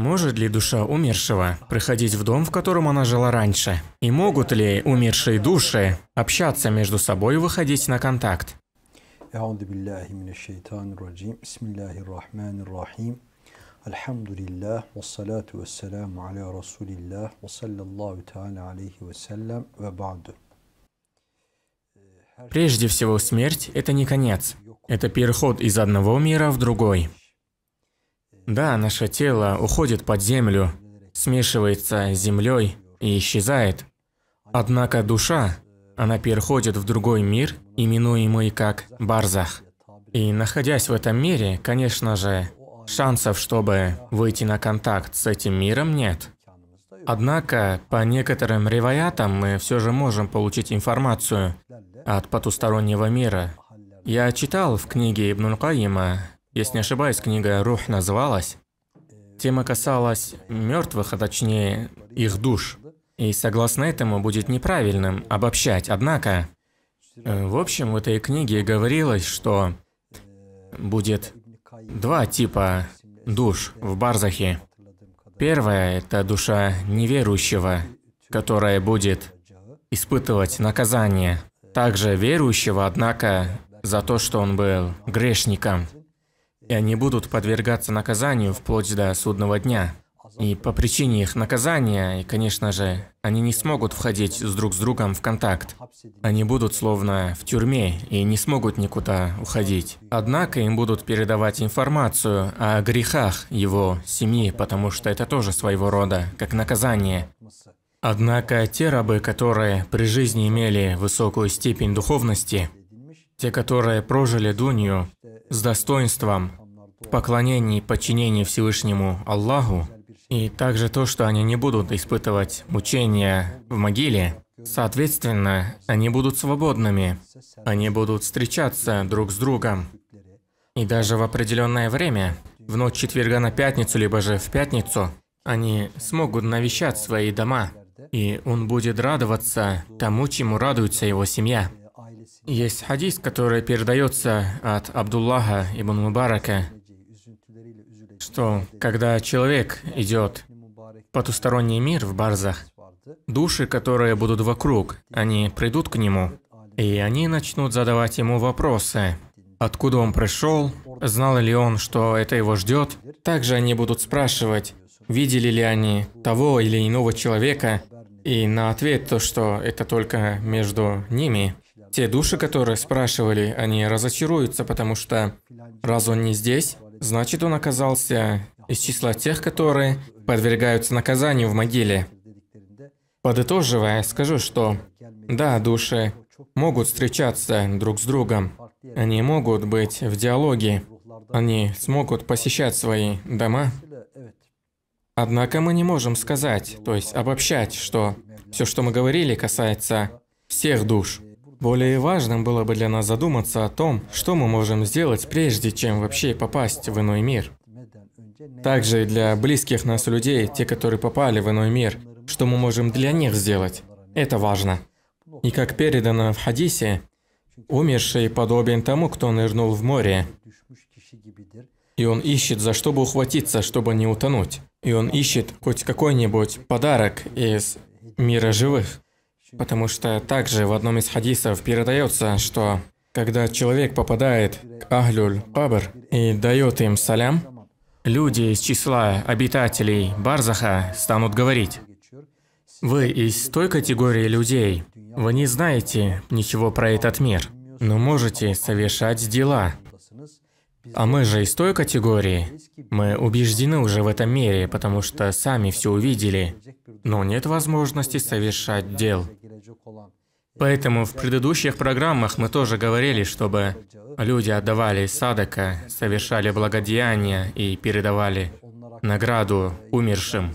Может ли душа умершего приходить в дом, в котором она жила раньше? И могут ли умершие души общаться между собой и выходить на контакт? Э, Прежде всего, смерть – это не конец. Это переход из одного мира в другой. Да, наше тело уходит под землю, смешивается с землей и исчезает. Однако душа, она переходит в другой мир, именуемый как Барзах. И находясь в этом мире, конечно же, шансов, чтобы выйти на контакт с этим миром, нет. Однако, по некоторым ревоятам мы все же можем получить информацию от потустороннего мира. Я читал в книге Ибн Каима если не ошибаюсь, книга «Рух» называлась. Тема касалась мертвых, а точнее их душ. И согласно этому будет неправильным обобщать. Однако, э, в общем, в этой книге говорилось, что будет два типа душ в Барзахе. Первая – это душа неверующего, которая будет испытывать наказание. Также верующего, однако, за то, что он был грешником и они будут подвергаться наказанию вплоть до судного дня. И по причине их наказания, и, конечно же, они не смогут входить с друг с другом в контакт. Они будут словно в тюрьме и не смогут никуда уходить. Однако им будут передавать информацию о грехах его семьи, потому что это тоже своего рода, как наказание. Однако те рабы, которые при жизни имели высокую степень духовности, те, которые прожили Дунью, с достоинством, в поклонении и подчинении Всевышнему Аллаху, и также то, что они не будут испытывать мучения в могиле, соответственно, они будут свободными, они будут встречаться друг с другом. И даже в определенное время, в ночь четверга на пятницу, либо же в пятницу, они смогут навещать свои дома, и он будет радоваться тому, чему радуется его семья. Есть хадис, который передается от Абдуллаха ибн Мубарака, что когда человек идет в потусторонний мир в барзах, души, которые будут вокруг, они придут к нему, и они начнут задавать ему вопросы. Откуда он пришел? Знал ли он, что это его ждет? Также они будут спрашивать, видели ли они того или иного человека, и на ответ то, что это только между ними – те души, которые спрашивали, они разочаруются, потому что раз он не здесь, значит он оказался из числа тех, которые подвергаются наказанию в могиле. Подытоживая, скажу, что да, души могут встречаться друг с другом, они могут быть в диалоге, они смогут посещать свои дома. Однако мы не можем сказать, то есть обобщать, что все, что мы говорили, касается всех душ. Более важным было бы для нас задуматься о том, что мы можем сделать, прежде чем вообще попасть в иной мир. Также и для близких нас людей, те, которые попали в иной мир, что мы можем для них сделать. Это важно. И как передано в хадисе, умерший подобен тому, кто нырнул в море. И он ищет, за что бы ухватиться, чтобы не утонуть. И он ищет хоть какой-нибудь подарок из мира живых. Потому что также в одном из хадисов передается, что когда человек попадает к Ахлюль Кабр и дает им салям, люди из числа обитателей Барзаха станут говорить, «Вы из той категории людей, вы не знаете ничего про этот мир, но можете совершать дела». А мы же из той категории, мы убеждены уже в этом мире, потому что сами все увидели, но нет возможности совершать дел. Поэтому в предыдущих программах мы тоже говорили, чтобы люди отдавали садака, совершали благодеяния и передавали награду умершим.